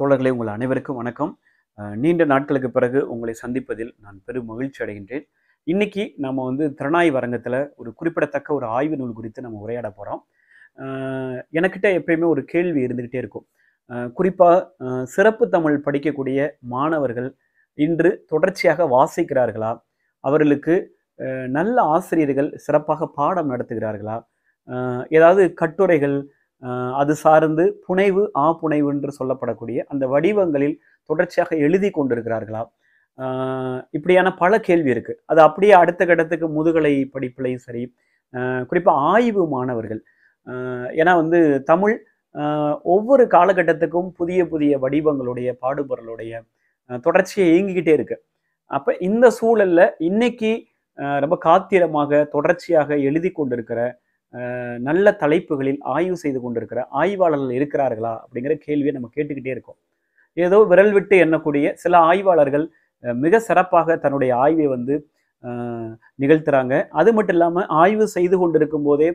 தோழர்களே உங்கள் அனைவருக்கும் வணக்கம் நீண்ட நாட்களுக்கு பிறகு உங்களை சந்திப்பதில் நான் பெரும் மகிழ்ச்சி அடைகின்றேன் இன்னைக்கு நம்ம வந்து வரங்கத்தில் ஒரு குறிப்பிடத்தக்க ஒரு ஆய்வு நூல் குறித்து நம்ம உரையாட போகிறோம் எனக்கிட்ட எப்பயுமே ஒரு கேள்வி இருந்துக்கிட்டே இருக்கும் குறிப்பாக சிறப்பு தமிழ் படிக்கக்கூடிய மாணவர்கள் இன்று தொடர்ச்சியாக வாசிக்கிறார்களா அவர்களுக்கு நல்ல ஆசிரியர்கள் சிறப்பாக பாடம் நடத்துகிறார்களா ஏதாவது கட்டுரைகள் அது சார்ந்து புனைவு ஆ புனைவு என்று சொல்லப்படக்கூடிய அந்த வடிவங்களில் தொடர்ச்சியாக எழுதி கொண்டிருக்கிறார்களா இப்படியான பல கேள்வி இருக்குது அது அப்படியே அடுத்த கட்டத்துக்கு முதுகலை படிப்புலையும் சரி குறிப்பாக ஆய்வு மாணவர்கள் ஏன்னா வந்து தமிழ் ஒவ்வொரு காலகட்டத்துக்கும் புதிய புதிய வடிவங்களுடைய பாடுபொருளுடைய தொடர்ச்சியை இயங்கிக்கிட்டே இருக்கு அப்போ இந்த சூழலில் இன்னைக்கு ரொம்ப காத்திரமாக தொடர்ச்சியாக எழுதி கொண்டிருக்கிற நல்ல தலைப்புகளில் ஆய்வு செய்து கொண்டிருக்கிற ஆய்வாளர்கள் இருக்கிறார்களா அப்படிங்கிற கேள்வியை நம்ம கேட்டுக்கிட்டே இருக்கோம் ஏதோ விரல் விட்டு எண்ணக்கூடிய சில ஆய்வாளர்கள் மிக சிறப்பாக தன்னுடைய ஆய்வை வந்து நிகழ்த்துறாங்க அது மட்டும் இல்லாமல் ஆய்வு செய்து கொண்டிருக்கும் போதே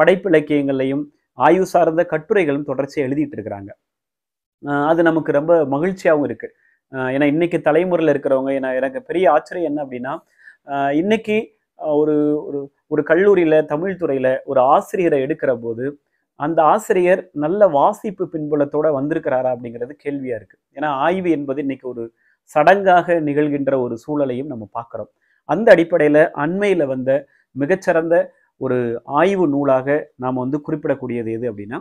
படைப்பிலக்கியங்கள்லையும் ஆய்வு சார்ந்த கட்டுரைகளும் தொடர்ச்சி எழுதிட்டு இருக்கிறாங்க அது நமக்கு ரொம்ப மகிழ்ச்சியாகவும் இருக்குது ஏன்னா இன்னைக்கு தலைமுறையில் இருக்கிறவங்க ஏன்னா எனக்கு பெரிய ஆச்சரியம் என்ன அப்படின்னா இன்னைக்கு ஒரு ஒரு ஒரு கல்லூரியில் தமிழ் துறையில் ஒரு ஆசிரியரை எடுக்கிற போது அந்த ஆசிரியர் நல்ல வாசிப்பு பின்புலத்தோட வந்திருக்கிறாரா அப்படிங்கிறது கேள்வியாக இருக்குது ஏன்னா ஆய்வு என்பது இன்னைக்கு ஒரு சடங்காக நிகழ்கின்ற ஒரு சூழலையும் நம்ம பார்க்குறோம் அந்த அடிப்படையில் அண்மையில் வந்த மிகச்சிறந்த ஒரு ஆய்வு நூலாக நாம் வந்து குறிப்பிடக்கூடியது எது அப்படின்னா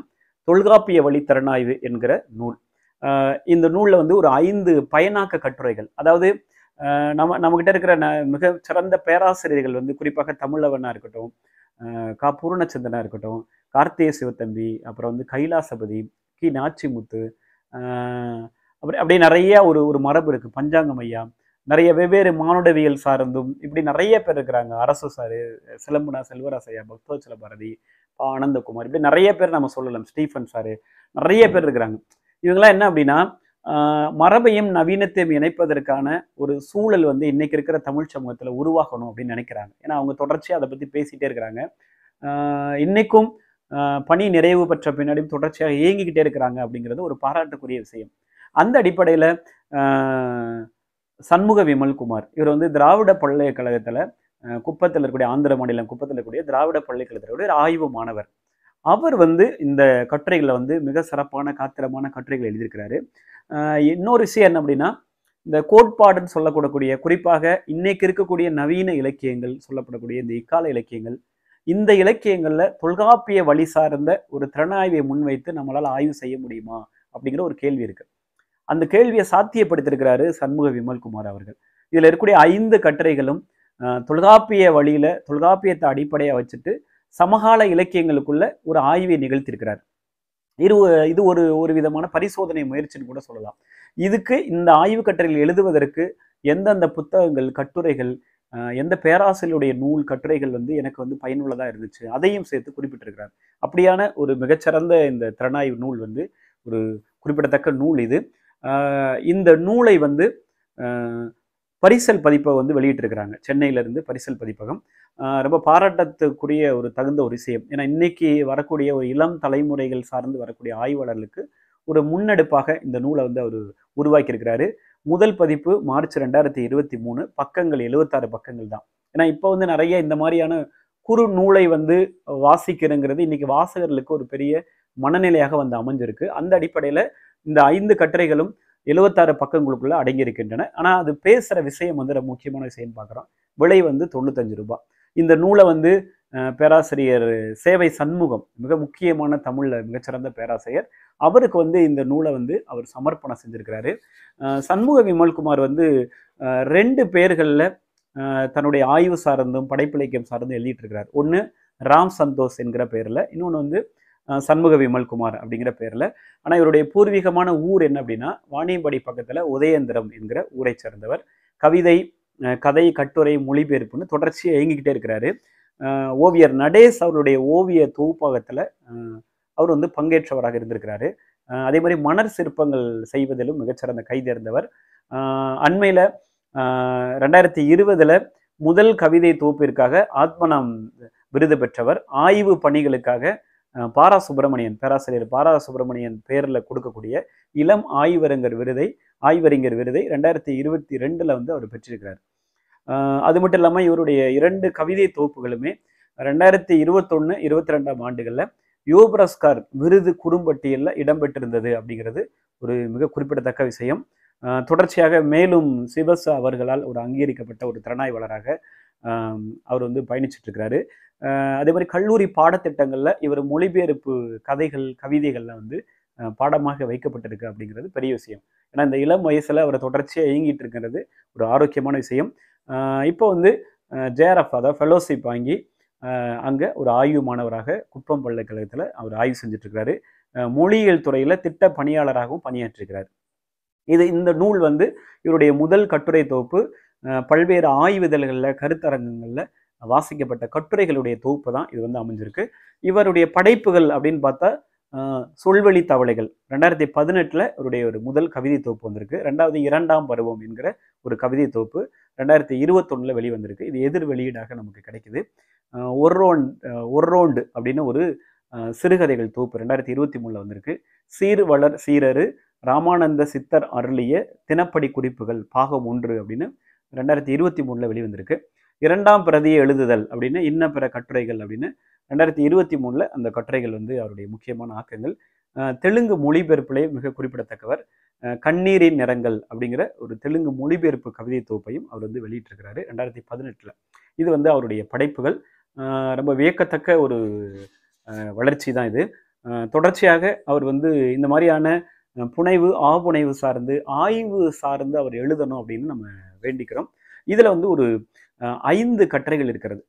தொல்காப்பிய வழி திறனாய்வு என்கிற நூல் இந்த நூலில் வந்து ஒரு ஐந்து பயனாக்க கட்டுரைகள் அதாவது நம்ம நம்மக்கிட்ட இருக்கிற ந மிக சிறந்த பேராசிரியர்கள் வந்து குறிப்பாக தமிழவனாக இருக்கட்டும் கா பூர்ணச்சந்தனாக இருக்கட்டும் கார்த்திய சிவத்தம்பி அப்புறம் வந்து கைலாசபதி கி நாச்சிமுத்து அப்படி அப்படியே நிறைய ஒரு ஒரு மரபு இருக்குது பஞ்சாங்கம் ஐயா நிறைய வெவ்வேறு மானுடவியல் சார்ந்தும் இப்படி நிறைய பேர் இருக்கிறாங்க அரசு சார் சிலம்புனா செல்வராசையா பக்தோச்சல பாரதி ஆனந்தகுமார் இப்படி நிறைய பேர் நம்ம சொல்லலாம் ஸ்டீஃபன் சார் நிறைய பேர் இருக்கிறாங்க இவங்கெல்லாம் என்ன அப்படின்னா மரபையும் நவீனத்தையும் இணைப்பதற்கான ஒரு சூழல் வந்து இன்னைக்கு இருக்கிற தமிழ் சமூகத்தில் உருவாகணும் அப்படின்னு நினைக்கிறாங்க ஏன்னா அவங்க தொடர்ச்சியாக அதை பற்றி பேசிகிட்டே இருக்கிறாங்க இன்னைக்கும் பணி நிறைவு பெற்ற பின்னாடியும் தொடர்ச்சியாக இயங்கிக்கிட்டே இருக்கிறாங்க அப்படிங்கிறது ஒரு பாராட்டுக்குரிய விஷயம் அந்த அடிப்படையில் சண்முக விமல்குமார் இவர் வந்து திராவிட பல்கலைக்கழகத்தில் குப்பத்தில் இருக்கக்கூடிய ஆந்திர மாநிலம் குப்பத்தில் இருக்கக்கூடிய திராவிட ஒரு ஆய்வு மாணவர் அவர் வந்து இந்த கட்டுரைகளை வந்து மிக சிறப்பான காத்திரமான கட்டுரைகள் எழுதியிருக்கிறாரு இன்னொரு விஷயம் என்ன அப்படின்னா இந்த கோட்பாடுன்னு சொல்லக்கூடக்கூடிய குறிப்பாக இன்னைக்கு இருக்கக்கூடிய நவீன இலக்கியங்கள் சொல்லப்படக்கூடிய இந்த இக்கால இலக்கியங்கள் இந்த இலக்கியங்களில் தொல்காப்பிய வழி சார்ந்த ஒரு திறனாய்வை முன்வைத்து நம்மளால் ஆய்வு செய்ய முடியுமா அப்படிங்கிற ஒரு கேள்வி இருக்கு அந்த கேள்வியை சாத்தியப்படுத்திருக்கிறாரு சண்முக விமல்குமார் அவர்கள் இதில் இருக்கக்கூடிய ஐந்து கட்டுரைகளும் தொல்காப்பிய வழியில தொல்காப்பியத்தை அடிப்படையாக வச்சுட்டு சமகால இலக்கியங்களுக்குள்ள ஒரு ஆய்வை நிகழ்த்தியிருக்கிறார் இரு இது ஒரு ஒரு விதமான பரிசோதனை முயற்சின்னு கூட சொல்லலாம் இதுக்கு இந்த ஆய்வு கட்டுரையில் எழுதுவதற்கு எந்தெந்த புத்தகங்கள் கட்டுரைகள் எந்த பேராசிரியருடைய நூல் கட்டுரைகள் வந்து எனக்கு வந்து பயனுள்ளதாக இருந்துச்சு அதையும் சேர்த்து குறிப்பிட்டிருக்கிறார் அப்படியான ஒரு மிகச்சிறந்த இந்த திறனாய்வு நூல் வந்து ஒரு குறிப்பிடத்தக்க நூல் இது இந்த நூலை வந்து பரிசல் பதிப்பை வந்து வெளியிட்டிருக்கிறாங்க சென்னையிலேருந்து பரிசல் பதிப்பகம் ரொம்ப பாராட்டத்துக்குரிய ஒரு தகுந்த ஒரு விஷயம் ஏன்னா இன்னைக்கு வரக்கூடிய ஒரு இளம் தலைமுறைகள் சார்ந்து வரக்கூடிய ஆய்வாளர்களுக்கு ஒரு முன்னெடுப்பாக இந்த நூலை வந்து அவர் உருவாக்கியிருக்கிறாரு முதல் பதிப்பு மார்ச் ரெண்டாயிரத்தி இருபத்தி மூணு பக்கங்கள் எழுபத்தாறு பக்கங்கள் தான் ஏன்னா இப்போ வந்து நிறைய இந்த மாதிரியான குறு நூலை வந்து வாசிக்கிறங்கிறது இன்னைக்கு வாசகர்களுக்கு ஒரு பெரிய மனநிலையாக வந்து அமைஞ்சிருக்கு அந்த அடிப்படையில் இந்த ஐந்து கட்டுரைகளும் எழுவத்தாறு பக்கங்களுக்குள்ளே அடங்கியிருக்கின்றன ஆனால் அது பேசுகிற விஷயம் வந்து ரொம்ப முக்கியமான விஷயம்னு பார்க்குறோம் விலை வந்து தொண்ணூத்தஞ்சு ரூபாய் இந்த நூலை வந்து பேராசிரியர் சேவை சண்முகம் மிக முக்கியமான தமிழில் மிகச்சிறந்த பேராசிரியர் அவருக்கு வந்து இந்த நூலை வந்து அவர் சமர்ப்பணம் செஞ்சுருக்கிறாரு சண்முக விமல்குமார் வந்து ரெண்டு பேர்களில் தன்னுடைய ஆய்வு சார்ந்தும் படைப்பிலக்கியம் சார்ந்தும் எழுதிட்டு இருக்கிறார் ஒன்று ராம் சந்தோஷ் என்கிற பேரில் இன்னொன்று வந்து சண்முக விமல்குமார் அப்படிங்கிற பேரில் ஆனால் இவருடைய பூர்வீகமான ஊர் என்ன அப்படின்னா வாணியம்பாடி பக்கத்தில் உதயந்திரம் என்கிற ஊரை சேர்ந்தவர் கவிதை கதை கட்டுரை மொழிபெயர்ப்புன்னு தொடர்ச்சியாக இயங்கிக்கிட்டே இருக்கிறாரு ஓவியர் நடேஷ் அவருடைய ஓவிய தொகுப்பாகத்தில் அவர் வந்து பங்கேற்றவராக இருந்திருக்கிறாரு அதே மாதிரி மணர் சிற்பங்கள் செய்வதிலும் மிகச்சிறந்த கைதேர்ந்தவர் அண்மையில் ரெண்டாயிரத்தி இருபதில் முதல் கவிதை தொகுப்பிற்காக ஆத்மனம் விருது பெற்றவர் ஆய்வு பணிகளுக்காக பாரா சுப்பிரமணியன் பேராசிரியர் பாரா சுப்பிரமணியன் பேரில் கொடுக்கக்கூடிய இளம் ஆய்வரங்கர் விருதை ஆய்வறிஞர் விருதை ரெண்டாயிரத்தி இருபத்தி ரெண்டில் வந்து அவர் பெற்றிருக்கிறார் அது மட்டும் இல்லாமல் இவருடைய இரண்டு கவிதை தொகுப்புகளுமே ரெண்டாயிரத்தி இருபத்தொன்று இருபத்தி ரெண்டாம் ஆண்டுகளில் யோபரஸ்கார் விருது குறும்பட்டியலில் இடம்பெற்றிருந்தது அப்படிங்கிறது ஒரு மிக குறிப்பிடத்தக்க விஷயம் தொடர்ச்சியாக மேலும் சிவசா அவர்களால் ஒரு அங்கீகரிக்கப்பட்ட ஒரு திறனாய்வாளராக அவர் வந்து பயணிச்சிட்ருக்கிறாரு அதே மாதிரி கல்லூரி பாடத்திட்டங்களில் இவர் மொழிபெயர்ப்பு கதைகள் கவிதைகள்லாம் வந்து பாடமாக வைக்கப்பட்டிருக்கு அப்படிங்கிறது பெரிய விஷயம் ஏன்னா இந்த இளம் வயசில் அவரை தொடர்ச்சியாக இயங்கிட்டு இருக்கிறது ஒரு ஆரோக்கியமான விஷயம் இப்போ வந்து ஜேஆர்எஃப் அதாவது ஃபெலோஷிப் வாங்கி அங்கே ஒரு ஆய்வு மாணவராக குப்பம் பல்கலைக்கழகத்தில் அவர் ஆய்வு செஞ்சிட்ருக்கிறாரு மொழியியல் துறையில் திட்ட பணியாளராகவும் பணியாற்றிருக்கிறார் இது இந்த நூல் வந்து இவருடைய முதல் கட்டுரை தொகுப்பு பல்வேறு ஆய்வுதல்களில் கருத்தரங்கங்களில் வாசிக்கப்பட்ட கட்டுரைகளுடைய தொகுப்பு தான் இது வந்து அமைஞ்சிருக்கு இவருடைய படைப்புகள் அப்படின்னு பார்த்தா சொல்வழி தவளைகள் ரெண்டாயிரத்தி பதினெட்டில் இவருடைய ஒரு முதல் கவிதை தொகுப்பு வந்திருக்கு ரெண்டாவது இரண்டாம் பருவம் என்கிற ஒரு கவிதை தொகுப்பு ரெண்டாயிரத்தி இருபத்தொன்னில் வெளிவந்திருக்கு இது எதிர் வெளியீடாக நமக்கு கிடைக்குது ஒரு ரோண்ட் ஒரு ரோண்டு அப்படின்னு ஒரு சிறுகதைகள் தொகுப்பு ரெண்டாயிரத்தி இருபத்தி மூணில் வந்திருக்கு சீர் வளர் சீரரு ராமானந்த சித்தர் அருளிய தினப்படி குறிப்புகள் பாகம் ஒன்று அப்படின்னு ரெண்டாயிரத்தி இருபத்தி மூணில் வெளிவந்திருக்கு இரண்டாம் பிரதியை எழுதுதல் அப்படின்னு இன்ன பிற கட்டுரைகள் அப்படின்னு ரெண்டாயிரத்தி இருபத்தி மூணில் அந்த கட்டுரைகள் வந்து அவருடைய முக்கியமான ஆக்கங்கள் தெலுங்கு மொழிபெயர்ப்பிலே மிக குறிப்பிடத்தக்கவர் கண்ணீரின் நிறங்கள் அப்படிங்கிற ஒரு தெலுங்கு மொழிபெயர்ப்பு கவிதை தொகுப்பையும் அவர் வந்து வெளியிட்டிருக்கிறாரு ரெண்டாயிரத்தி பதினெட்டில் இது வந்து அவருடைய படைப்புகள் ரொம்ப வியக்கத்தக்க ஒரு வளர்ச்சி தான் இது தொடர்ச்சியாக அவர் வந்து இந்த மாதிரியான புனைவு ஆபுனைவு சார்ந்து ஆய்வு சார்ந்து அவர் எழுதணும் அப்படின்னு நம்ம வேண்டிக்கிறோம் இதில் வந்து ஒரு ஐந்து கட்டுரைகள் இருக்கிறது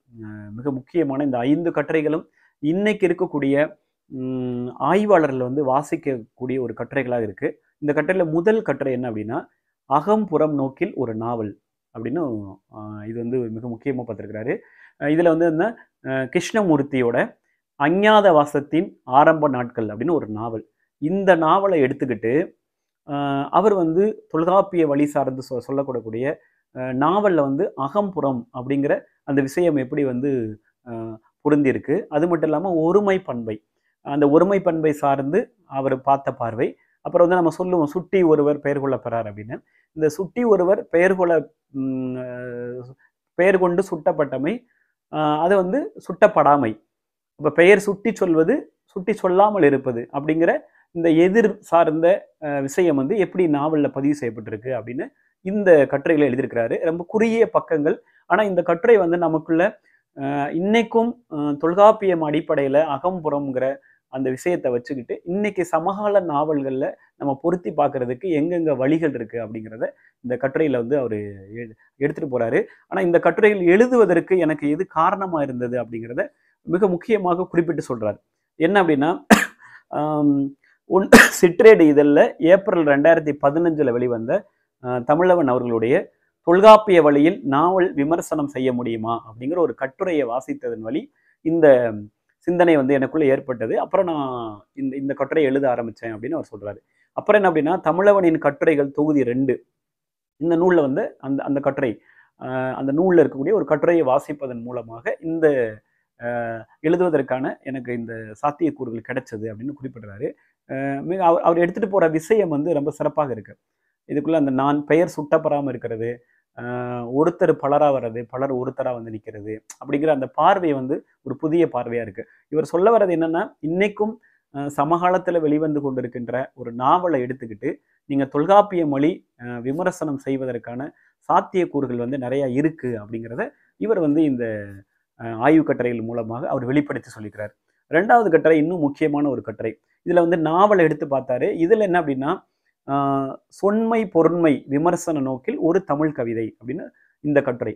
மிக முக்கியமான இந்த ஐந்து கட்டுரைகளும் இன்னைக்கு இருக்கக்கூடிய ஆய்வாளர்கள் வந்து வாசிக்கக்கூடிய ஒரு கட்டுரைகளாக இருக்குது இந்த கட்டுரையில் முதல் கட்டுரை என்ன அப்படின்னா அகம்புறம் நோக்கில் ஒரு நாவல் அப்படின்னு இது வந்து மிக முக்கியமாக பார்த்துருக்கிறாரு இதில் வந்து என்ன கிருஷ்ணமூர்த்தியோட அஞ்ஞாத வாசத்தின் ஆரம்ப நாட்கள் அப்படின்னு ஒரு நாவல் இந்த நாவலை எடுத்துக்கிட்டு அவர் வந்து தொல்காப்பிய வழி சார்ந்து சொ சொல்லக்கூடக்கூடிய நாவலில் வந்து அகம்புறம் அப்படிங்கிற அந்த விஷயம் எப்படி வந்து புரிந்திருக்கு அது மட்டும் இல்லாமல் ஒருமை பண்பை அந்த ஒருமை பண்பை சார்ந்து அவர் பார்த்த பார்வை அப்புறம் வந்து நம்ம சொல்லுவோம் சுட்டி ஒருவர் பெயர் கொள்ள பெறார் அப்படின்னு இந்த சுட்டி ஒருவர் பெயர் கொள்ள பெயர் கொண்டு சுட்டப்பட்டமை அதை வந்து சுட்டப்படாமை இப்போ பெயர் சுட்டி சொல்வது சுட்டி சொல்லாமல் இருப்பது அப்படிங்கிற இந்த எதிர் சார்ந்த விஷயம் வந்து எப்படி நாவலில் பதிவு செய்யப்பட்டிருக்கு அப்படின்னு இந்த கட்டுரைகளை எழுதியிருக்கிறாரு ரொம்ப குறுகிய பக்கங்கள் ஆனால் இந்த கட்டுரை வந்து நமக்குள்ள இன்னைக்கும் தொல்காப்பியம் அடிப்படையில் அகம்புறம்ங்கிற அந்த விஷயத்தை வச்சுக்கிட்டு இன்னைக்கு சமகால நாவல்களில் நம்ம பொருத்தி பார்க்கறதுக்கு எங்கெங்கே வழிகள் இருக்குது அப்படிங்கிறத இந்த கட்டுரையில் வந்து அவர் எடுத்துகிட்டு போகிறாரு ஆனால் இந்த கட்டுரையில் எழுதுவதற்கு எனக்கு எது காரணமாக இருந்தது அப்படிங்கிறத மிக முக்கியமாக குறிப்பிட்டு சொல்றாரு என்ன அப்படின்னா ஒன் சிற்றேடு இதழில் ஏப்ரல் ரெண்டாயிரத்தி பதினஞ்சில் வெளிவந்த தமிழவன் அவர்களுடைய தொல்காப்பிய வழியில் நாவல் விமர்சனம் செய்ய முடியுமா அப்படிங்கிற ஒரு கட்டுரையை வாசித்ததன் வழி இந்த சிந்தனை வந்து எனக்குள்ளே ஏற்பட்டது அப்புறம் நான் இந்த இந்த கட்டுரையை எழுத ஆரம்பித்தேன் அப்படின்னு அவர் சொல்கிறாரு அப்புறம் என்ன அப்படின்னா தமிழவனின் கட்டுரைகள் தொகுதி ரெண்டு இந்த நூலில் வந்து அந்த அந்த கட்டுரை அந்த நூலில் இருக்கக்கூடிய ஒரு கட்டுரையை வாசிப்பதன் மூலமாக இந்த எழுதுவதற்கான எனக்கு இந்த சாத்தியக்கூறுகள் கிடைச்சது அப்படின்னு குறிப்பிடுறாரு மிக அவர் அவர் எடுத்துகிட்டு போகிற விஷயம் வந்து ரொம்ப சிறப்பாக இருக்குது இதுக்குள்ளே அந்த நான் பெயர் சுட்டப்படாமல் இருக்கிறது ஒருத்தர் பலராக வர்றது பலர் ஒருத்தராக வந்து நிற்கிறது அப்படிங்கிற அந்த பார்வை வந்து ஒரு புதிய பார்வையாக இருக்குது இவர் சொல்ல வர்றது என்னென்னா இன்றைக்கும் சமகாலத்தில் வெளிவந்து கொண்டிருக்கின்ற ஒரு நாவலை எடுத்துக்கிட்டு நீங்கள் தொல்காப்பிய மொழி விமர்சனம் செய்வதற்கான சாத்தியக்கூறுகள் வந்து நிறையா இருக்குது அப்படிங்கிறத இவர் வந்து இந்த ஆய்வு கட்டுரைகள் மூலமாக அவர் வெளிப்படுத்தி சொல்லிக்கிறார் ரெண்டாவது கட்டுரை இன்னும் முக்கியமான ஒரு கட்டுரை இதில் வந்து நாவலை எடுத்து பார்த்தாரு இதில் என்ன அப்படின்னா சொன்மை பொருண்மை விமர்சன நோக்கில் ஒரு தமிழ் கவிதை அப்படின்னு இந்த கட்டுரை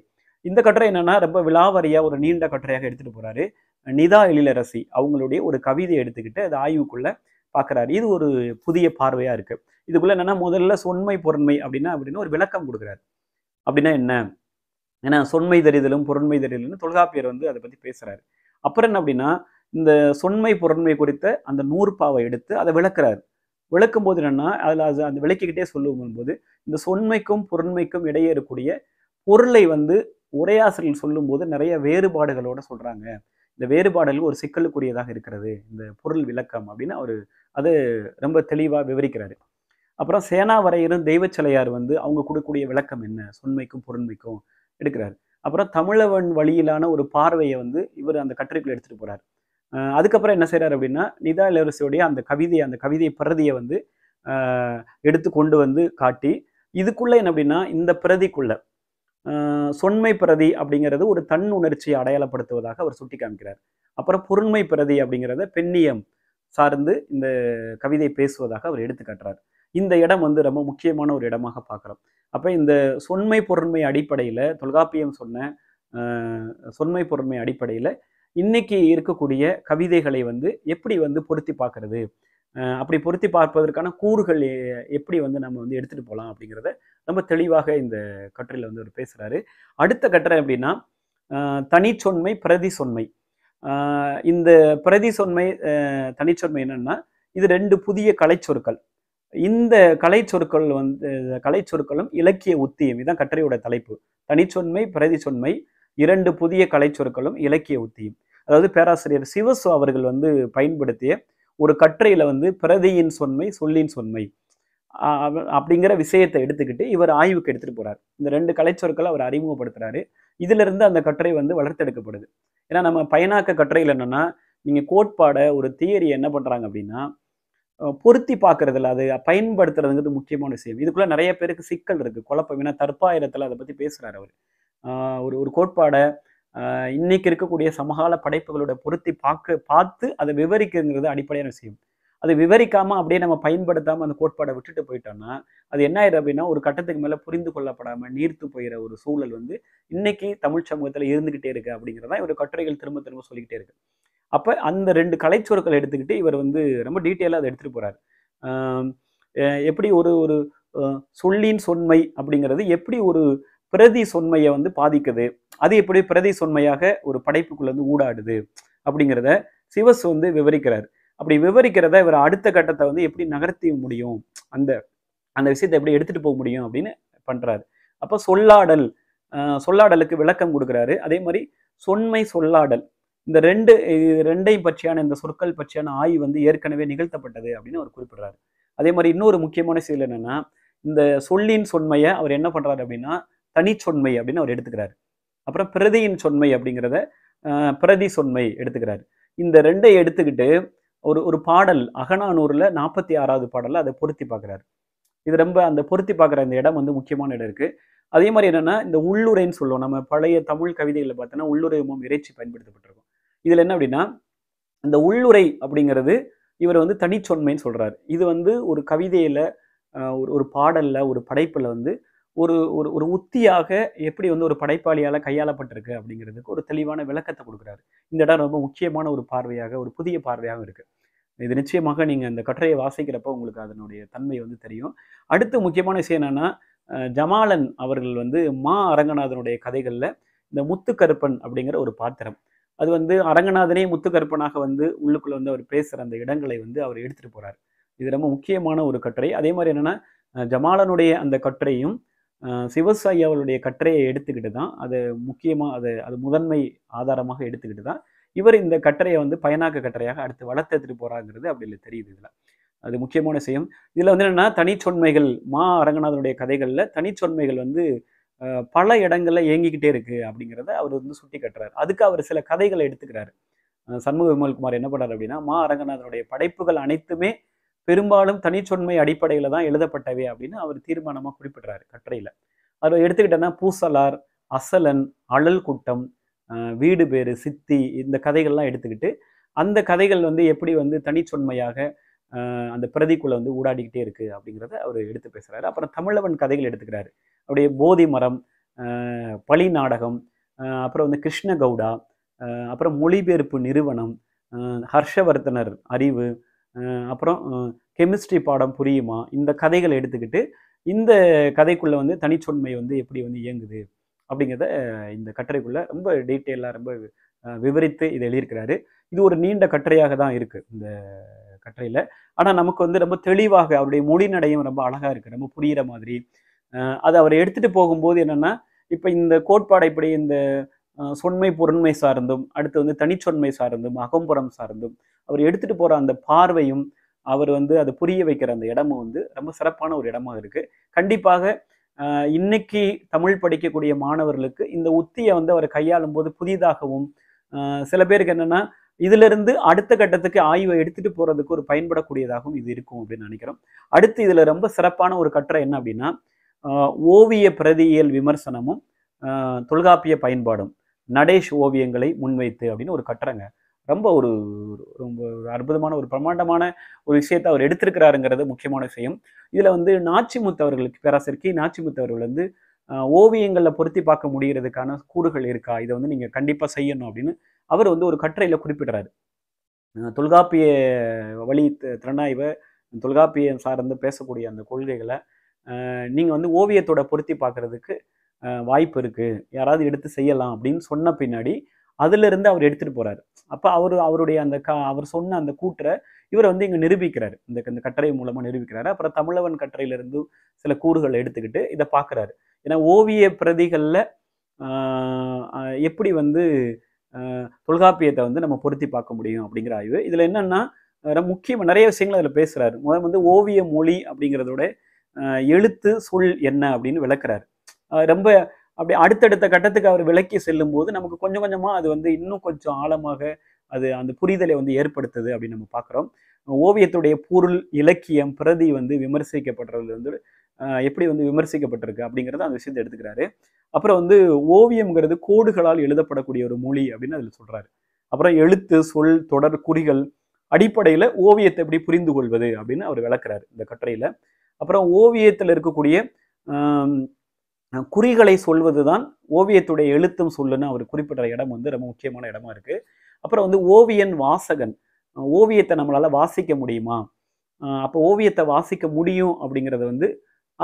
இந்த கட்டுரை என்னன்னா ரொம்ப விலாவரியா ஒரு நீண்ட கட்டுரையாக எடுத்துட்டு போறாரு நிதா எழிலரசி அவங்களுடைய ஒரு கவிதையை எடுத்துக்கிட்டு அது ஆய்வுக்குள்ள பார்க்குறாரு இது ஒரு புதிய பார்வையாக இருக்குது இதுக்குள்ளே என்னென்னா முதல்ல சொன்மை பொருண்மை அப்படின்னா அப்படின்னு ஒரு விளக்கம் கொடுக்குறாரு அப்படின்னா என்ன ஏன்னா சொன்மை தெரிதலும் பொருண்மை தெரிதலும் தொல்காப்பியர் வந்து அதை பற்றி பேசுகிறாரு அப்புறம் என்ன அப்படின்னா இந்த சொன்மை பொருண்மை குறித்த அந்த நூற்பாவை எடுத்து அதை விளக்குறாரு விளக்கும் போது என்னன்னா அதில் அது அந்த விளக்கிக்கிட்டே சொல்லுவோம் போது இந்த சொன்மைக்கும் பொருண்மைக்கும் இடையே இருக்கக்கூடிய பொருளை வந்து உரையாசிரியர் சொல்லும்போது நிறைய வேறுபாடுகளோட சொல்கிறாங்க இந்த வேறுபாடுகள் ஒரு சிக்கலுக்குரியதாக இருக்கிறது இந்த பொருள் விளக்கம் அப்படின்னு அவர் அது ரொம்ப தெளிவாக விவரிக்கிறாரு அப்புறம் சேனாவரையரும் தெய்வச்சலையார் வந்து அவங்க கொடுக்கக்கூடிய விளக்கம் என்ன சொன்மைக்கும் பொருண்மைக்கும் எடுக்கிறார் அப்புறம் தமிழவன் வழியிலான ஒரு பார்வையை வந்து இவர் அந்த கட்டுரைக்குள் எடுத்துகிட்டு போகிறார் அதுக்கப்புறம் என்ன செய்கிறார் அப்படின்னா நிதா இளவரசியோடைய அந்த கவிதையை அந்த கவிதை பிரதியை வந்து எடுத்து கொண்டு வந்து காட்டி இதுக்குள்ளே என்ன அப்படின்னா இந்த பிரதிக்குள்ள சொன்மை பிரதி அப்படிங்கிறது ஒரு தன் உணர்ச்சியை அடையாளப்படுத்துவதாக அவர் சுட்டி காமிக்கிறார் அப்புறம் பொருண்மை பிரதி அப்படிங்கிறத பெண்ணியம் சார்ந்து இந்த கவிதை பேசுவதாக அவர் எடுத்து காட்டுறார் இந்த இடம் வந்து ரொம்ப முக்கியமான ஒரு இடமாக பார்க்குறோம் அப்போ இந்த சொன்மை பொருண்மை அடிப்படையில் தொல்காப்பியம் சொன்ன சொன்மை பொருண்மை அடிப்படையில் இன்னைக்கு இருக்கக்கூடிய கவிதைகளை வந்து எப்படி வந்து பொருத்தி பார்க்கறது அப்படி பொருத்தி பார்ப்பதற்கான கூறுகள் எப்படி வந்து நம்ம வந்து எடுத்துகிட்டு போகலாம் அப்படிங்கிறத ரொம்ப தெளிவாக இந்த கட்டுரையில் வந்து அவர் பேசுகிறாரு அடுத்த கட்டுரை அப்படின்னா தனிச்சொன்மை பிரதி சொன்மை இந்த பிரதி சொன்மை தனிச்சொன்மை என்னென்னா இது ரெண்டு புதிய கலைச்சொற்கள் இந்த கலை சொற்கள் வந்து கலை சொற்களும் இலக்கிய உத்தியம் இதுதான் கட்டுரையோட தலைப்பு தனிச்சொன்மை பிரதி சொன்மை இரண்டு புதிய கலை சொற்களும் இலக்கிய உத்தியம் அதாவது பேராசிரியர் சிவசு அவர்கள் வந்து பயன்படுத்திய ஒரு கட்டுரையில் வந்து பிரதியின் சொன்மை சொல்லின் சொன்மை அப்படிங்கிற விஷயத்தை எடுத்துக்கிட்டு இவர் ஆய்வுக்கு எடுத்துகிட்டு போறார் இந்த ரெண்டு கலைச்சொற்களை அவர் அறிமுகப்படுத்துறாரு இதிலிருந்து அந்த கட்டுரை வந்து வளர்த்தெடுக்கப்படுது ஏன்னா நம்ம பயனாக்க கட்டுரையில் என்னென்னா நீங்கள் கோட்பாடை ஒரு தியரி என்ன பண்ணுறாங்க அப்படின்னா பொருத்தி பார்க்குறதுல அது பயன்படுத்துறதுங்கிறது முக்கியமான விஷயம் இதுக்குள்ளே நிறைய பேருக்கு சிக்கல் இருக்குது குழப்பம் ஏன்னா தற்பாயிரத்தில் அதை பற்றி பேசுறாரு அவர் ஒரு ஒரு கோட்பாடை இன்னைக்கு இருக்கக்கூடிய சமகால படைப்புகளோட பொருத்தி பார்க்க பார்த்து அதை விவரிக்கிறதுங்கிறது அடிப்படையான விஷயம் அது விவரிக்காம அப்படியே நம்ம பயன்படுத்தாம அந்த கோட்பாடை விட்டுட்டு போயிட்டோம்னா அது என்ன ஆயிடும் அப்படின்னா ஒரு கட்டத்துக்கு மேல புரிந்து கொள்ளப்படாம நீர்த்து போயிற ஒரு சூழல் வந்து இன்னைக்கு தமிழ் சமூகத்துல இருந்துகிட்டே இருக்கு அப்படிங்கிறதான் இவர் கட்டுரைகள் திரும்ப திரும்ப சொல்லிக்கிட்டே இருக்கு அப்ப அந்த ரெண்டு கலைச்சொற்களை எடுத்துக்கிட்டு இவர் வந்து ரொம்ப டீட்டெயிலாக அதை எடுத்துட்டு போறாரு எப்படி ஒரு ஒரு சொல்லின் சொன்மை அப்படிங்கிறது எப்படி ஒரு பிரதி சொன்மையை வந்து பாதிக்குது அது எப்படி பிரதி சொன்மையாக ஒரு படைப்புக்குள்ள வந்து ஊடாடுது அப்படிங்கிறத சிவஸ் வந்து விவரிக்கிறார் அப்படி விவரிக்கிறத இவர் அடுத்த கட்டத்தை வந்து எப்படி நகர்த்தி முடியும் அந்த அந்த விஷயத்தை எப்படி எடுத்துட்டு போக முடியும் அப்படின்னு பண்றாரு அப்போ சொல்லாடல் சொல்லாடலுக்கு விளக்கம் கொடுக்குறாரு அதே மாதிரி சொன்மை சொல்லாடல் இந்த ரெண்டு ரெண்டையும் பற்றியான இந்த சொற்கள் பற்றியான ஆய்வு வந்து ஏற்கனவே நிகழ்த்தப்பட்டது அப்படின்னு அவர் குறிப்பிடுறாரு அதே மாதிரி இன்னொரு முக்கியமான செயல் என்னன்னா இந்த சொல்லின் சொன்மையை அவர் என்ன பண்றாரு அப்படின்னா தனிச்சொன்மை அப்படின்னு அவர் எடுத்துக்கிறாரு அப்புறம் பிரதியின் சொன்மை அப்படிங்கிறத பிரதி சொன்மை எடுத்துக்கிறாரு இந்த ரெண்டை எடுத்துக்கிட்டு ஒரு ஒரு பாடல் அகனானூரில் நாற்பத்தி ஆறாவது பாடலில் அதை பொருத்தி பார்க்குறாரு இது ரொம்ப அந்த பொருத்தி பார்க்குற இந்த இடம் வந்து முக்கியமான இடம் இருக்குது அதே மாதிரி என்னென்னா இந்த உள்ளுரைன்னு சொல்லுவோம் நம்ம பழைய தமிழ் கவிதைகளில் பார்த்தோன்னா உள்ளுரை இறைச்சி பயன்படுத்தப்பட்டிருக்கும் இதில் என்ன அப்படின்னா இந்த உள்ளுரை அப்படிங்கிறது இவர் வந்து தனிச்சொன்மைன்னு சொல்கிறார் இது வந்து ஒரு கவிதையில் ஒரு ஒரு பாடலில் ஒரு படைப்பில் வந்து ஒரு ஒரு ஒரு உத்தியாக எப்படி வந்து ஒரு படைப்பாளியால் கையாளப்பட்டிருக்கு அப்படிங்கிறதுக்கு ஒரு தெளிவான விளக்கத்தை கொடுக்குறாரு இந்த இடம் ரொம்ப முக்கியமான ஒரு பார்வையாக ஒரு புதிய பார்வையாக இருக்குது இது நிச்சயமாக நீங்கள் அந்த கட்டுரையை வாசிக்கிறப்போ உங்களுக்கு அதனுடைய தன்மை வந்து தெரியும் அடுத்த முக்கியமான விஷயம் என்னென்னா ஜமாலன் அவர்கள் வந்து மா அரங்கநாதனுடைய கதைகளில் இந்த முத்துக்கருப்பன் அப்படிங்கிற ஒரு பாத்திரம் அது வந்து அரங்கநாதனே முத்துக்கருப்பனாக வந்து உள்ளுக்குள்ளே வந்து அவர் பேசுகிற அந்த இடங்களை வந்து அவர் எடுத்துகிட்டு போகிறார் இது ரொம்ப முக்கியமான ஒரு கட்டுரை அதே மாதிரி என்னென்னா ஜமாலனுடைய அந்த கட்டுரையும் சிவசாயி அவளுடைய கட்டுரையை எடுத்துக்கிட்டு தான் அது முக்கியமாக அது அது முதன்மை ஆதாரமாக எடுத்துக்கிட்டு தான் இவர் இந்த கட்டுரையை வந்து பயனாக்க கட்டுரையாக அடுத்து வளர்த்து போகிறாங்கிறது அப்படி இல்லை தெரியுது இதில் அது முக்கியமான விஷயம் இதில் வந்து என்னென்னா தனிச்சொன்மைகள் மா அரங்கநாதனுடைய கதைகளில் தனிச்சொன்மைகள் வந்து பல இடங்களில் இயங்கிக்கிட்டே இருக்குது அப்படிங்கிறத அவர் வந்து சுட்டி கட்டுறாரு அதுக்கு அவர் சில கதைகளை எடுத்துக்கிறாரு சண்முக விமல்குமார் என்ன பண்ணுறாரு அப்படின்னா மா அரங்கநாதனுடைய படைப்புகள் அனைத்துமே பெரும்பாலும் தனிச்சொன்மை அடிப்படையில் தான் எழுதப்பட்டவை அப்படின்னு அவர் தீர்மானமாக குறிப்பிடுறாரு கட்டுரையில் அதில் எடுத்துக்கிட்டோன்னா பூசலார் அசலன் அழல் கூட்டம் வீடு பேரு சித்தி இந்த கதைகள்லாம் எடுத்துக்கிட்டு அந்த கதைகள் வந்து எப்படி வந்து தனிச்சொன்மையாக அந்த பிரதிக்குள்ள வந்து ஊடாடிக்கிட்டே இருக்குது அப்படிங்கிறத அவர் எடுத்து பேசுகிறாரு அப்புறம் தமிழவன் கதைகள் எடுத்துக்கிறாரு அப்படியே போதி மரம் பழி நாடகம் அப்புறம் வந்து கிருஷ்ண கவுடா அப்புறம் மொழிபெயர்ப்பு நிறுவனம் ஹர்ஷவர்த்தனர் அறிவு அப்புறம் கெமிஸ்ட்ரி பாடம் புரியுமா இந்த கதைகளை எடுத்துக்கிட்டு இந்த கதைக்குள்ளே வந்து தனிச்சொன்மை வந்து எப்படி வந்து இயங்குது அப்படிங்கிறத இந்த கட்டுரைக்குள்ளே ரொம்ப டீட்டெயிலாக ரொம்ப விவரித்து இதை எழுதியிருக்கிறாரு இது ஒரு நீண்ட கட்டுரையாக தான் இருக்குது இந்த கட்டுரையில் ஆனால் நமக்கு வந்து ரொம்ப தெளிவாக அவருடைய மொழிநடையும் ரொம்ப அழகாக இருக்குது ரொம்ப புரிகிற மாதிரி அதை அவர் எடுத்துகிட்டு போகும்போது என்னென்னா இப்போ இந்த கோட்பாடை இப்படி இந்த சொன்மை பொருண்மை சார்ந்தும் அடுத்து வந்து தனிச்சொன்மை சார்ந்தும் அகம்புறம் சார்ந்தும் அவர் எடுத்துகிட்டு போகிற அந்த பார்வையும் அவர் வந்து அதை புரிய வைக்கிற அந்த இடமும் வந்து ரொம்ப சிறப்பான ஒரு இடமா இருக்குது கண்டிப்பாக இன்னைக்கு தமிழ் படிக்கக்கூடிய மாணவர்களுக்கு இந்த உத்தியை வந்து அவர் கையாளும் போது புதிதாகவும் சில பேருக்கு என்னென்னா இதிலிருந்து அடுத்த கட்டத்துக்கு ஆய்வை எடுத்துகிட்டு போகிறதுக்கு ஒரு பயன்படக்கூடியதாகவும் இது இருக்கும் அப்படின்னு நினைக்கிறோம் அடுத்து இதில் ரொம்ப சிறப்பான ஒரு கட்டுரை என்ன அப்படின்னா ஓவிய பிரதியியல் விமர்சனமும் தொல்காப்பிய பயன்பாடும் நடேஷ் ஓவியங்களை முன்வைத்து அப்படின்னு ஒரு கட்டுறங்க ரொம்ப ஒரு ரொம்ப ஒரு அற்புதமான ஒரு பிரமாண்டமான ஒரு விஷயத்தை அவர் எடுத்திருக்கிறாருங்கிறது முக்கியமான விஷயம் இதில் வந்து நாச்சிமுத்து அவர்களுக்கு பேராசிரியர் கி நாச்சிமுத்து அவர்கள் வந்து ஓவியங்களில் பொருத்தி பார்க்க முடிகிறதுக்கான கூறுகள் இருக்கா இதை வந்து நீங்கள் கண்டிப்பாக செய்யணும் அப்படின்னு அவர் வந்து ஒரு கட்டுரையில் குறிப்பிடுறாரு தொல்காப்பிய வழி திறனாய்வை தொல்காப்பியம் சார்ந்து பேசக்கூடிய அந்த கொள்கைகளை நீங்கள் வந்து ஓவியத்தோட பொருத்தி பார்க்குறதுக்கு வாய்ப்பு இருக்குது யாராவது எடுத்து செய்யலாம் அப்படின்னு சொன்ன பின்னாடி அதுலேருந்து அவர் எடுத்துகிட்டு போகிறாரு அப்போ அவர் அவருடைய அந்த கா அவர் சொன்ன அந்த கூற்றை இவர் வந்து இங்கே நிரூபிக்கிறாரு இந்த இந்த கட்டுரை மூலமாக நிரூபிக்கிறாரு அப்புறம் தமிழவன் கட்டுரையிலிருந்து சில கூறுகளை எடுத்துக்கிட்டு இதை பார்க்குறாரு ஏன்னா ஓவிய பிரதிகளில் எப்படி வந்து தொல்காப்பியத்தை வந்து நம்ம பொருத்தி பார்க்க முடியும் அப்படிங்கிற ஆய்வு இதில் என்னென்னா முக்கியமாக நிறைய விஷயங்கள் அதில் பேசுகிறாரு முதல் வந்து ஓவிய மொழி அப்படிங்கிறதோட எழுத்து சொல் என்ன அப்படின்னு விளக்குறாரு ரொம்ப அப்படி அடுத்தடுத்த கட்டத்துக்கு அவர் விலக்கி செல்லும் போது நமக்கு கொஞ்சம் கொஞ்சமாக அது வந்து இன்னும் கொஞ்சம் ஆழமாக அது அந்த புரிதலை வந்து ஏற்படுத்துது அப்படின்னு நம்ம பார்க்குறோம் ஓவியத்துடைய பொருள் இலக்கியம் பிரதி வந்து விமர்சிக்கப்படுறது வந்து எப்படி வந்து விமர்சிக்கப்பட்டிருக்கு அப்படிங்கிறத அந்த விஷயத்தை எடுத்துக்கிறாரு அப்புறம் வந்து ஓவியம்ங்கிறது கோடுகளால் எழுதப்படக்கூடிய ஒரு மொழி அப்படின்னு அதில் சொல்கிறாரு அப்புறம் எழுத்து சொல் தொடர் குறிகள் அடிப்படையில் ஓவியத்தை எப்படி புரிந்து கொள்வது அப்படின்னு அவர் விளக்குறாரு இந்த கட்டுரையில் அப்புறம் ஓவியத்தில் இருக்கக்கூடிய குறிகளை சொல்வது தான் ஓவியத்துடைய எழுத்தும் சொல்லுன்னு அவர் குறிப்பிடுற இடம் வந்து ரொம்ப முக்கியமான இடமா இருக்குது அப்புறம் வந்து ஓவியன் வாசகன் ஓவியத்தை நம்மளால் வாசிக்க முடியுமா அப்போ ஓவியத்தை வாசிக்க முடியும் அப்படிங்கிறத வந்து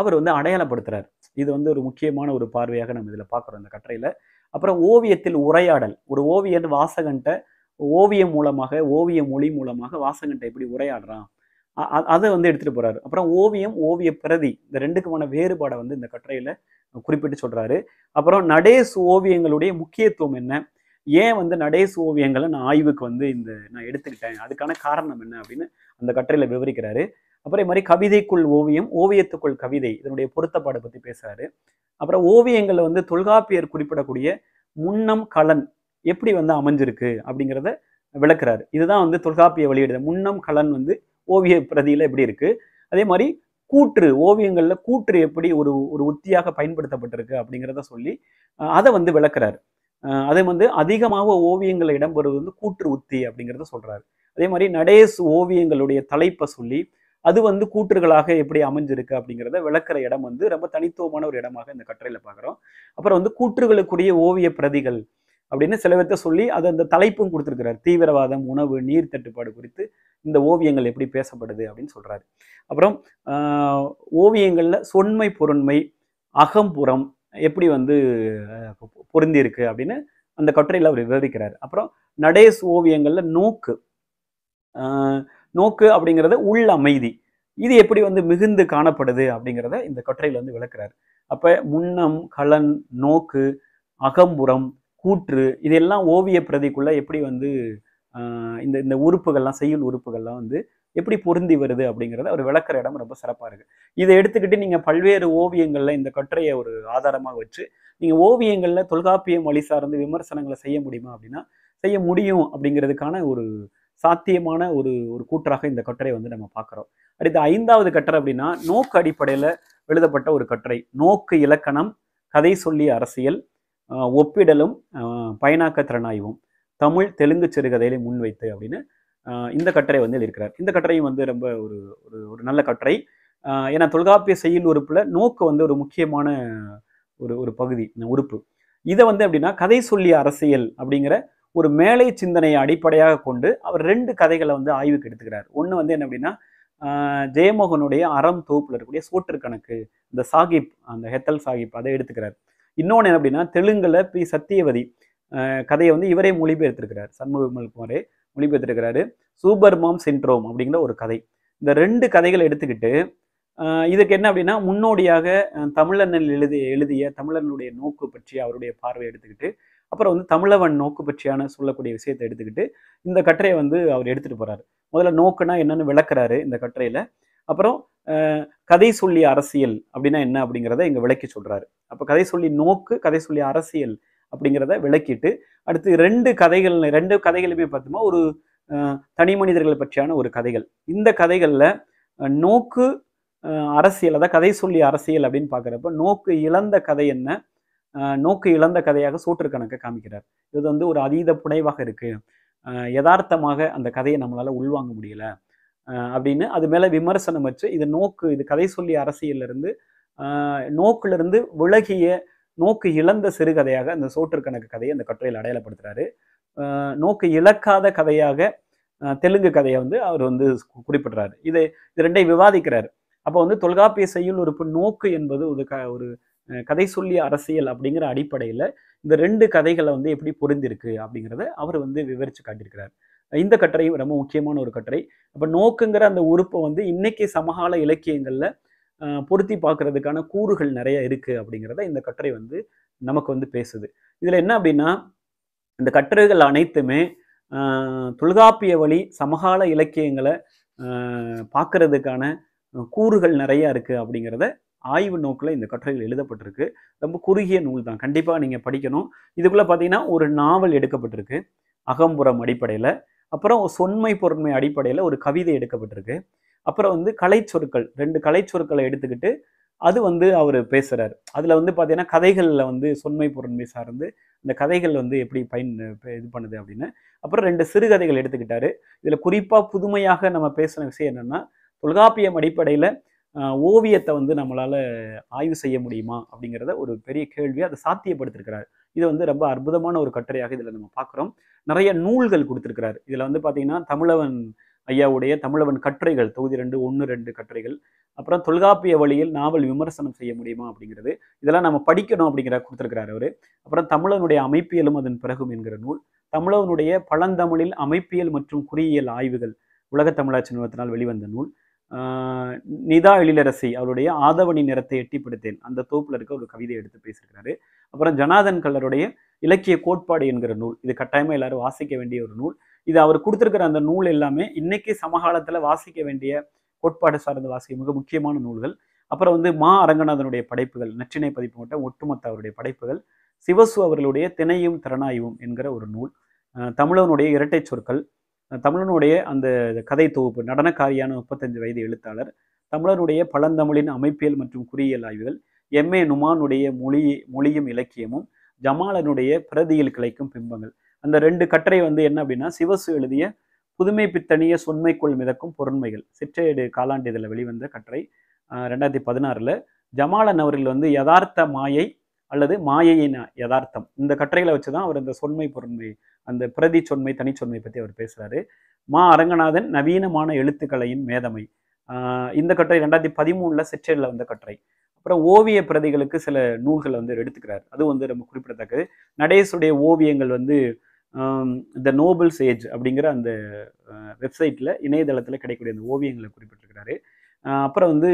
அவர் வந்து அடையாளப்படுத்துகிறார் இது வந்து ஒரு முக்கியமான ஒரு பார்வையாக நம்ம இதில் பார்க்குறோம் இந்த கட்டுரையில் அப்புறம் ஓவியத்தில் உரையாடல் ஒரு ஓவியன் வாசகன்ட்ட ஓவியம் மூலமாக ஓவிய மொழி மூலமாக வாசகன்ட்ட எப்படி உரையாடுறான் அதை வந்து எடுத்துகிட்டு போகிறாரு அப்புறம் ஓவியம் ஓவிய பிரதி இந்த ரெண்டுக்குமான வேறுபாடை வந்து இந்த கட்டுரையில் குறிப்பிட்டு சொல்கிறாரு அப்புறம் நடேசு ஓவியங்களுடைய முக்கியத்துவம் என்ன ஏன் வந்து நடேசு ஓவியங்களை நான் ஆய்வுக்கு வந்து இந்த நான் எடுத்துக்கிட்டேன் அதுக்கான காரணம் என்ன அப்படின்னு அந்த கட்டுரையில விவரிக்கிறாரு அப்புறம் இது மாதிரி கவிதைக்குள் ஓவியம் ஓவியத்துக்குள் கவிதை இதனுடைய பொருத்தப்பாடை பற்றி பேசுறாரு அப்புறம் ஓவியங்களை வந்து தொல்காப்பியர் குறிப்பிடக்கூடிய முன்னம் கலன் எப்படி வந்து அமைஞ்சிருக்கு அப்படிங்கிறத விளக்குறாரு இதுதான் வந்து தொல்காப்பிய வெளியிடுது முன்னம் கலன் வந்து ஓவிய பிரதியில் எப்படி இருக்குது அதே மாதிரி கூற்று ஓவியங்கள்ல கூற்று எப்படி ஒரு ஒரு உத்தியாக பயன்படுத்தப்பட்டிருக்கு அப்படிங்கிறத சொல்லி அதை வந்து விளக்குறாரு அதே வந்து அதிகமாக ஓவியங்களை இடம்பெறுவது வந்து கூற்று உத்தி அப்படிங்கிறத சொல்றாரு அதே மாதிரி நடேஸ் ஓவியங்களுடைய தலைப்பை சொல்லி அது வந்து கூற்றுகளாக எப்படி அமைஞ்சிருக்கு அப்படிங்கிறத விளக்குற இடம் வந்து ரொம்ப தனித்துவமான ஒரு இடமாக இந்த கட்டுரையில் பார்க்குறோம் அப்புறம் வந்து கூற்றுகளுக்குரிய ஓவிய பிரதிகள் அப்படின்னு சில சொல்லி அது அந்த தலைப்பும் கொடுத்துருக்கிறார் தீவிரவாதம் உணவு நீர் தட்டுப்பாடு குறித்து இந்த ஓவியங்கள் எப்படி பேசப்படுது அப்படின்னு சொல்கிறாரு அப்புறம் ஓவியங்களில் சொன்மை பொருண்மை அகம்புறம் எப்படி வந்து பொருந்தியிருக்கு அப்படின்னு அந்த கட்டுரையில் அவர் விவரிக்கிறார் அப்புறம் நடேஸ் ஓவியங்களில் நோக்கு நோக்கு அப்படிங்கிறது உள் அமைதி இது எப்படி வந்து மிகுந்து காணப்படுது அப்படிங்கிறத இந்த கட்டுரையில் வந்து விளக்குறாரு அப்போ முன்னம் கலன் நோக்கு அகம்புறம் கூற்று இதெல்லாம் ஓவிய பிரதிக்குள்ளே எப்படி வந்து இந்த இந்த உறுப்புகள்லாம் செய்யுள் உறுப்புகள்லாம் வந்து எப்படி பொருந்தி வருது அப்படிங்கிறத அவர் விளக்குற இடம் ரொம்ப சிறப்பாக இருக்குது இதை எடுத்துக்கிட்டு நீங்கள் பல்வேறு ஓவியங்களில் இந்த கட்டுரையை ஒரு ஆதாரமாக வச்சு நீங்கள் ஓவியங்களில் தொல்காப்பியம் வழி சார்ந்து விமர்சனங்களை செய்ய முடியுமா அப்படின்னா செய்ய முடியும் அப்படிங்கிறதுக்கான ஒரு சாத்தியமான ஒரு ஒரு கூற்றாக இந்த கட்டுரை வந்து நம்ம பார்க்குறோம் அடுத்து ஐந்தாவது கட்டுரை அப்படின்னா நோக்கு அடிப்படையில் எழுதப்பட்ட ஒரு கட்டுரை நோக்கு இலக்கணம் கதை சொல்லி அரசியல் ஒப்பிடலும் பயனாக்க திறனாய்வும் தமிழ் தெலுங்கு சிறுகதைகளை முன்வைத்து அப்படின்னு இந்த கட்டுரை வந்து இருக்கிறார் இந்த கட்டுரையும் வந்து ரொம்ப ஒரு ஒரு ஒரு நல்ல கட்டுரை ஏன்னா தொல்காப்பிய செய்யுள் உறுப்பில் நோக்கு வந்து ஒரு முக்கியமான ஒரு ஒரு பகுதி உறுப்பு இதை வந்து அப்படின்னா கதை சொல்லிய அரசியல் அப்படிங்கிற ஒரு மேலை சிந்தனையை அடிப்படையாக கொண்டு அவர் ரெண்டு கதைகளை வந்து ஆய்வுக்கு எடுத்துக்கிறார் ஒன்று வந்து என்ன அப்படின்னா ஜெயமோகனுடைய அறம் தொகுப்பில் இருக்கக்கூடிய சோற்று கணக்கு இந்த சாகிப் அந்த ஹெத்தல் சாகிப் அதை எடுத்துக்கிறார் இன்னொன்று என்ன அப்படின்னா தெலுங்கில் பி சத்தியவதி கதையை வந்து இவரே மொழிபெயர்த்திருக்கிறார் சண்முக விமல்குமாரே மொழிபெயர்த்திருக்கிறாரு சூப்பர் மாம் சின்ட்ரோம் அப்படிங்கிற ஒரு கதை இந்த ரெண்டு கதைகளை எடுத்துக்கிட்டு இதுக்கு என்ன அப்படின்னா முன்னோடியாக தமிழனில் எழுதி எழுதிய தமிழனுடைய நோக்கு பற்றி அவருடைய பார்வை எடுத்துக்கிட்டு அப்புறம் வந்து தமிழவன் நோக்கு பற்றியான சொல்லக்கூடிய விஷயத்தை எடுத்துக்கிட்டு இந்த கட்டுரையை வந்து அவர் எடுத்துகிட்டு போகிறாரு முதல்ல நோக்குனா என்னென்னு விளக்குறாரு இந்த கட்டுரையில் அப்புறம் கதை சொல்லி அரசியல் அப்படின்னா என்ன அப்படிங்கிறத இங்கே விளக்கி சொல்கிறாரு அப்போ கதை சொல்லி நோக்கு கதை சொல்லி அரசியல் அப்படிங்கிறத விளக்கிட்டு அடுத்து ரெண்டு கதைகள் ரெண்டு கதைகளுமே பார்த்தோம்னா ஒரு தனி மனிதர்களை பற்றியான ஒரு கதைகள் இந்த கதைகளில் நோக்கு அரசியல் அதாவது கதை சொல்லி அரசியல் அப்படின்னு பார்க்குறப்ப நோக்கு இழந்த கதை என்ன நோக்கு இழந்த கதையாக சூற்று கணக்கை காமிக்கிறார் இது வந்து ஒரு அதீத புனைவாக இருக்குது யதார்த்தமாக அந்த கதையை நம்மளால் உள்வாங்க முடியலை அப்படின்னு அது மேலே விமர்சனம் வச்சு இது நோக்கு இது கதை சொல்லி அரசியலிருந்து நோக்கிலிருந்து விலகிய நோக்கு இழந்த சிறுகதையாக அந்த சோற்று கணக்கு கதையை அந்த கட்டுரையில் அடையாளப்படுத்துகிறாரு நோக்கு இழக்காத கதையாக தெலுங்கு கதையை வந்து அவர் வந்து குறிப்பிடுறாரு இது இது ரெண்டையும் விவாதிக்கிறார் அப்போ வந்து தொல்காப்பிய செய்யுள் உறுப்பு நோக்கு என்பது ஒரு க ஒரு கதை சொல்லி அரசியல் அப்படிங்கிற அடிப்படையில் இந்த ரெண்டு கதைகளை வந்து எப்படி பொருந்திருக்கு அப்படிங்கிறத அவர் வந்து விவரித்து காட்டியிருக்கிறார் இந்த கட்டுரை ரொம்ப முக்கியமான ஒரு கட்டுரை அப்போ நோக்குங்கிற அந்த உறுப்பை வந்து இன்னைக்கு சமகால இலக்கியங்களில் பொருத்தி பார்க்கறதுக்கான கூறுகள் நிறைய இருக்குது அப்படிங்கிறத இந்த கட்டுரை வந்து நமக்கு வந்து பேசுது இதில் என்ன அப்படின்னா இந்த கட்டுரைகள் அனைத்துமே தொல்காப்பிய வழி சமகால இலக்கியங்களை பார்க்கறதுக்கான கூறுகள் நிறையா இருக்குது அப்படிங்கிறத ஆய்வு நோக்கில் இந்த கட்டுரைகள் எழுதப்பட்டிருக்கு ரொம்ப குறுகிய நூல் தான் கண்டிப்பாக நீங்கள் படிக்கணும் இதுக்குள்ளே பார்த்தீங்கன்னா ஒரு நாவல் எடுக்கப்பட்டிருக்கு அகம்புறம் அடிப்படையில் அப்புறம் சொன்மை பொருண்மை அடிப்படையில் ஒரு கவிதை எடுக்கப்பட்டிருக்கு அப்புறம் வந்து கலை சொற்கள் ரெண்டு கலை சொற்களை எடுத்துக்கிட்டு அது வந்து அவர் பேசுகிறார் அதில் வந்து பார்த்தீங்கன்னா கதைகளில் வந்து சொன்மை பொருண்மை சார்ந்து இந்த கதைகள் வந்து எப்படி பயன் இது பண்ணுது அப்படின்னு அப்புறம் ரெண்டு சிறுகதைகள் எடுத்துக்கிட்டாரு இதில் குறிப்பாக புதுமையாக நம்ம பேசின விஷயம் என்னென்னா தொல்காப்பியம் அடிப்படையில் ஓவியத்தை வந்து நம்மளால் ஆய்வு செய்ய முடியுமா அப்படிங்கிறத ஒரு பெரிய கேள்வியை அதை சாத்தியப்படுத்திருக்கிறார் இது வந்து ரொம்ப அற்புதமான ஒரு கட்டுரையாக இதில் நம்ம பார்க்குறோம் நிறைய நூல்கள் கொடுத்துருக்கிறார் இதில் வந்து பார்த்தீங்கன்னா தமிழவன் ஐயாவுடைய தமிழவன் கட்டுரைகள் தொகுதி ரெண்டு ஒன்று ரெண்டு கட்டுரைகள் அப்புறம் தொல்காப்பிய வழியில் நாவல் விமர்சனம் செய்ய முடியுமா அப்படிங்கிறது இதெல்லாம் நம்ம படிக்கணும் அப்படிங்கிற கொடுத்துருக்கிறார் அவர் அப்புறம் தமிழனுடைய அமைப்பியலும் அதன் பிறகும் என்கிற நூல் தமிழனுடைய பழந்தமிழில் அமைப்பியல் மற்றும் குறியியல் ஆய்வுகள் உலகத் தமிழாட்சி நிறுவனத்தினால் வெளிவந்த நூல் நிதா எழிலரசி அவருடைய ஆதவணி நிறத்தை எட்டிப்படுத்தேன் அந்த தொகுப்பில் இருக்க ஒரு கவிதை எடுத்து பேசியிருக்கிறாரு அப்புறம் ஜனாதன் கல்லருடைய இலக்கிய கோட்பாடு என்கிற நூல் இது கட்டாயமாக எல்லாரும் வாசிக்க வேண்டிய ஒரு நூல் இது அவர் கொடுத்துருக்கிற அந்த நூல் எல்லாமே இன்னைக்கு சமகாலத்தில் வாசிக்க வேண்டிய கோட்பாடு சார்ந்த வாசிக்க மிக முக்கியமான நூல்கள் அப்புறம் வந்து மா அரங்கநாதனுடைய படைப்புகள் நற்றினை பதிப்பு மட்டும் ஒட்டுமொத்த அவருடைய படைப்புகள் சிவசு அவர்களுடைய திணையும் திறனாயும் என்கிற ஒரு நூல் தமிழனுடைய இரட்டை சொற்கள் தமிழனுடைய அந்த கதை தொகுப்பு நடனக்காரியான முப்பத்தஞ்சு வயது எழுத்தாளர் தமிழனுடைய பழந்தமிழின் அமைப்பியல் மற்றும் குறியியல் ஆய்வுகள் எம் ஏ நுமானுடைய மொழி மொழியும் இலக்கியமும் ஜமாலனுடைய பிரதியில் கிளைக்கும் பிம்பங்கள் அந்த ரெண்டு கட்டுரை வந்து என்ன அப்படின்னா சிவசு எழுதிய புதுமை பித்தனிய சொன்மைக்குள் மிதக்கும் பொருண்மைகள் சிற்றேடு காலாண்டு இதில் வெளிவந்த கட்டுரை ரெண்டாயிரத்தி பதினாறில் ஜமாலன் அவர்கள் வந்து யதார்த்த மாயை அல்லது மாயையின் யதார்த்தம் இந்த கட்டுரைகளை வச்சு தான் அவர் இந்த சொன்மை பொருண்மை அந்த பிரதி சொன்மை தனிச்சொன்மை பற்றி அவர் பேசுகிறாரு மா அரங்கநாதன் நவீனமான எழுத்துக்கலையின் மேதமை இந்த கட்டுரை ரெண்டாயிரத்தி பதிமூணில் சிற்றேரில் வந்த கட்டுரை அப்புறம் ஓவிய பிரதிகளுக்கு சில நூல்களை வந்து எடுத்துக்கிறார் அது வந்து ரொம்ப குறிப்பிடத்தக்கது நடேசுடைய ஓவியங்கள் வந்து த நோபல் சேஜ் அப்படிங்கிற அந்த வெப்சைட்டில் இணையதளத்தில் கிடைக்கக்கூடிய அந்த ஓவியங்களை குறிப்பிட்டிருக்கிறாரு அப்புறம் வந்து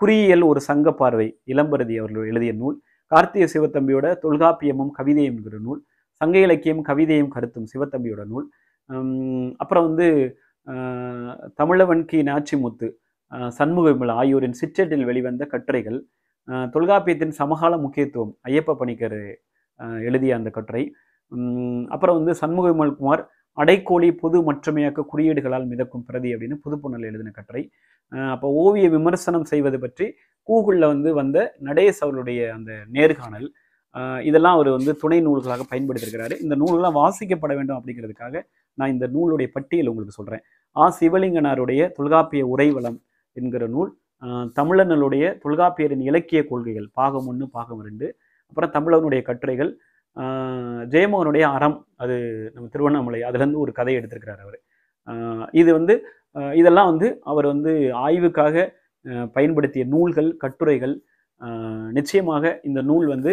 குறியியல் ஒரு சங்க பார்வை இளம்பரதி அவர்கள் எழுதிய நூல் கார்த்திய சிவத்தம்பியோட தொல்காப்பியமும் கவிதையும்ங்கிற நூல் சங்க இலக்கியம் கவிதையும் கருத்தும் சிவத்தம்பியோட நூல் அப்புறம் வந்து தமிழவன் கி நாச்சிமுத்து சண்முகவிமல ஆகியோரின் சிற்றட்டில் வெளிவந்த கட்டுரைகள் தொல்காப்பியத்தின் சமகால முக்கியத்துவம் ஐயப்ப பணிக்கர் எழுதிய அந்த கட்டுரை அப்புறம் வந்து சண்முக விமல்குமார் அடைக்கோழி பொது மற்றமையாக்க குறியீடுகளால் மிதக்கும் பிரதி அப்படின்னு புதுப்புணல் எழுதின கட்டுரை அப்போ ஓவிய விமர்சனம் செய்வது பற்றி கூகுளில் வந்து வந்த நடேஸ் அவருடைய அந்த நேர்காணல் இதெல்லாம் அவர் வந்து துணை நூல்களாக பயன்படுத்தியிருக்கிறாரு இந்த நூல்கள்லாம் வாசிக்கப்பட வேண்டும் அப்படிங்கிறதுக்காக நான் இந்த நூலுடைய பட்டியல் உங்களுக்கு சொல்கிறேன் ஆ சிவலிங்கனாருடைய தொல்காப்பிய உரைவளம் என்கிற நூல் தமிழனுடைய தொல்காப்பியரின் இலக்கிய கொள்கைகள் பாகம் ஒன்று பாகம் ரெண்டு அப்புறம் தமிழனுடைய கட்டுரைகள் ஜெயமோகனுடைய அறம் அது நம்ம திருவண்ணாமலை அதுலேருந்து ஒரு கதை எடுத்திருக்கிறார் அவர் இது வந்து இதெல்லாம் வந்து அவர் வந்து ஆய்வுக்காக பயன்படுத்திய நூல்கள் கட்டுரைகள் நிச்சயமாக இந்த நூல் வந்து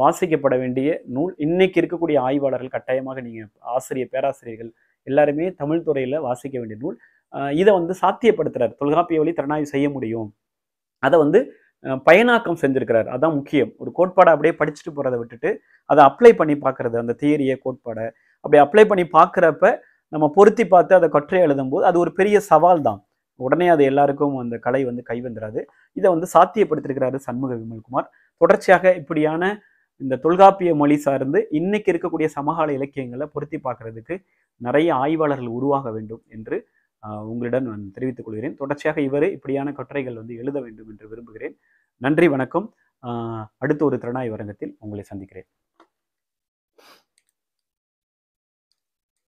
வாசிக்கப்பட வேண்டிய நூல் இன்னைக்கு இருக்கக்கூடிய ஆய்வாளர்கள் கட்டாயமாக நீங்கள் ஆசிரியர் பேராசிரியர்கள் எல்லாருமே தமிழ் துறையில் வாசிக்க வேண்டிய நூல் இதை வந்து சாத்தியப்படுத்துகிறார் தொல்காப்பிய வழி திறனாய்வு செய்ய முடியும் அதை வந்து பயனாக்கம் செஞ்சுருக்கிறார் அதான் முக்கியம் ஒரு கோட்பாடை அப்படியே படிச்சுட்டு போகிறத விட்டுட்டு அதை அப்ளை பண்ணி பார்க்குறது அந்த தியரியை கோட்பாடை அப்படி அப்ளை பண்ணி பார்க்குறப்ப நம்ம பொருத்தி பார்த்து அதை கொற்றை எழுதும்போது அது ஒரு பெரிய சவால் தான் உடனே அது எல்லாருக்கும் அந்த கலை வந்து கைவந்துடாது இதை வந்து சாத்தியப்படுத்திருக்கிறாரு சண்முக விமல்குமார் தொடர்ச்சியாக இப்படியான இந்த தொல்காப்பிய மொழி சார்ந்து இன்னைக்கு இருக்கக்கூடிய சமகால இலக்கியங்களை பொருத்தி பார்க்கறதுக்கு நிறைய ஆய்வாளர்கள் உருவாக வேண்டும் என்று உங்களிடம் நான் தெரிவித்துக் கொள்கிறேன் தொடர்ச்சியாக இவர் இப்படியான கட்டுரைகள் வந்து எழுத வேண்டும் என்று விரும்புகிறேன் நன்றி வணக்கம் அடுத்த ஒரு திறனாய் வரங்கத்தில் உங்களை சந்திக்கிறேன்